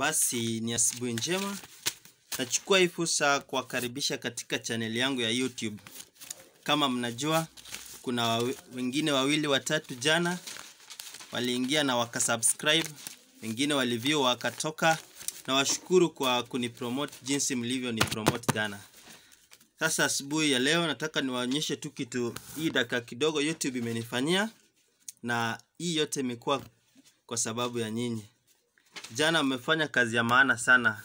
Basi ni asubuhi njema. Nachukua hii fursa kuwakaribisha katika chaneli yangu ya YouTube. Kama mnajua, kuna wengine wawili watatu jana waliingia na wakasubscribe, wengine walivyo wakatoka. Nawashukuru kwa kunipromote jinsi mlivyo ni promote jana. Sasa asubuhi ya leo nataka niwaonyeshe tu kitu hii dakika kidogo YouTube imenifanyia, na hii yote imekuwa kwa sababu ya nyinyi. Jana mmefanya kazi ya maana sana.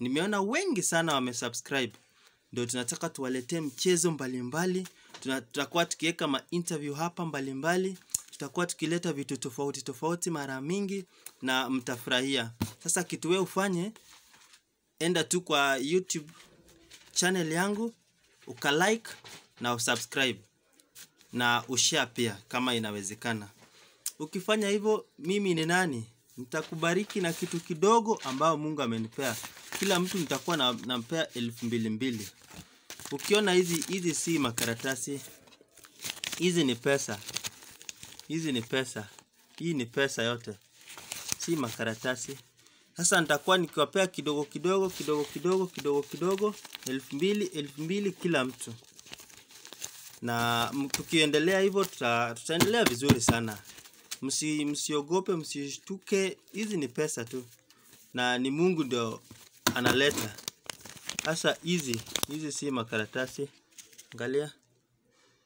Nimeona wengi sana wamesubscribe. Ndio tunataka tuwaletee mchezo mbalimbali. Tutakuwa tukiweka ma interview hapa mbalimbali. Tutakuwa tukileta vitu tofauti tofauti mara mingi na mtafurahia. Sasa kitu wewe ufanye, enda tu kwa YouTube channel yangu ukalike na usubscribe na ushare pia kama inawezekana. Ukifanya hivyo, mimi ni nani? nitakubariki na kitu kidogo ambao Mungu amenipea. Kila mtu nitakuwa na, nampea elfu mbili mbili. Ukiona hizi hizi si makaratasi, hizi ni pesa, hizi ni pesa, hii ni pesa yote, si makaratasi. Sasa nitakuwa nikiwapea kidogo kidogo kidogo kidogo kidogo kidogo, elfu mbili elfu mbili kila mtu, na tukiendelea hivyo tuta, tutaendelea vizuri sana msi, msiogope, msishtuke, hizi ni pesa tu, na ni Mungu ndio analeta. Sasa hizi hizi si makaratasi, angalia,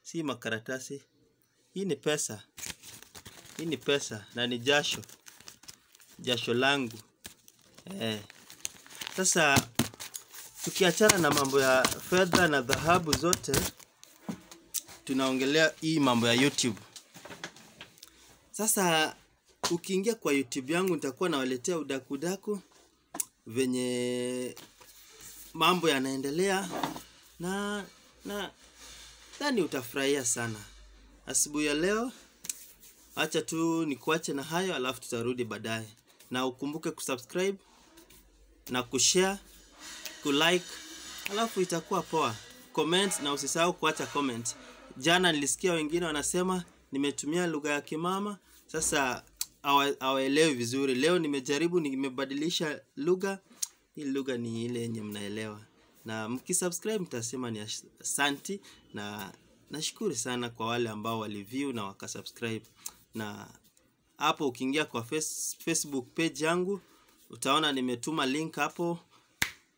si makaratasi. Hii ni pesa, hii ni pesa na ni jasho, jasho langu eh. Sasa tukiachana na mambo ya fedha na dhahabu zote, tunaongelea hii mambo ya YouTube. Sasa ukiingia kwa YouTube yangu nitakuwa nawaletea udakudaku venye mambo yanaendelea na na dhani utafurahia sana asubuhi ya leo. Acha tu nikuache na hayo, alafu tutarudi baadaye, na ukumbuke kusubscribe na kushare, kulike, alafu itakuwa poa. Comment na usisahau kuacha comment. Jana nilisikia wengine wanasema nimetumia lugha ya kimama, sasa hawaelewi vizuri. Leo nimejaribu, nimebadilisha lugha, hii lugha ni ile yenye mnaelewa, na mkisubscribe mtasema ni asanti, na nashukuru sana kwa wale ambao waliview na wakasubscribe. Na hapo ukiingia kwa face, Facebook page yangu utaona nimetuma link hapo,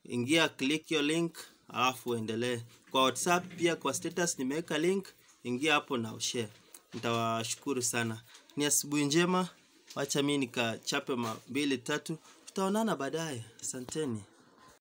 ingia click hiyo link alafu uendelee. Kwa WhatsApp pia kwa status nimeweka link, ingia hapo na ushare. Nitawashukuru sana. Ni asubuhi njema. Wacha mimi nikachape mambili tatu. Tutaonana baadaye. Asanteni.